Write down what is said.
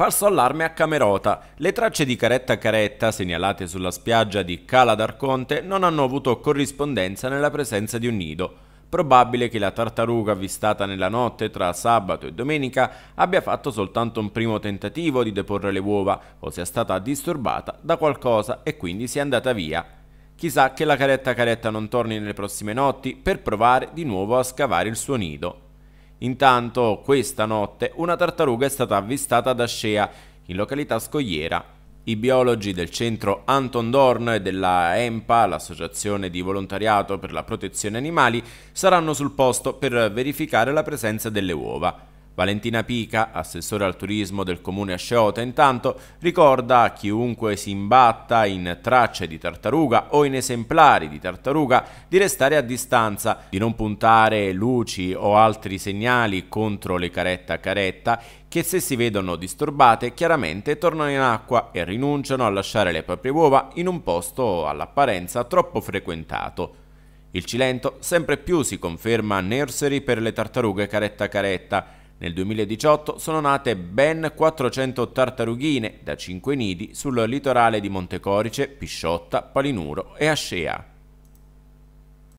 Falso allarme a Camerota. Le tracce di Caretta Caretta segnalate sulla spiaggia di Cala d'Arconte non hanno avuto corrispondenza nella presenza di un nido. Probabile che la tartaruga avvistata nella notte tra sabato e domenica abbia fatto soltanto un primo tentativo di deporre le uova o sia stata disturbata da qualcosa e quindi sia andata via. Chissà che la Caretta Caretta non torni nelle prossime notti per provare di nuovo a scavare il suo nido. Intanto questa notte una tartaruga è stata avvistata ad Ascea, in località scogliera. I biologi del centro Anton Dorn e della EMPA, l'associazione di volontariato per la protezione animali, saranno sul posto per verificare la presenza delle uova. Valentina Pica, assessore al turismo del comune Asceota, intanto ricorda a chiunque si imbatta in tracce di tartaruga o in esemplari di tartaruga di restare a distanza, di non puntare luci o altri segnali contro le caretta caretta che se si vedono disturbate chiaramente tornano in acqua e rinunciano a lasciare le proprie uova in un posto all'apparenza troppo frequentato. Il Cilento sempre più si conferma nursery per le tartarughe caretta caretta, nel 2018 sono nate ben 400 tartarughine da 5 nidi sul litorale di Montecorice, Pisciotta, Palinuro e Ascea.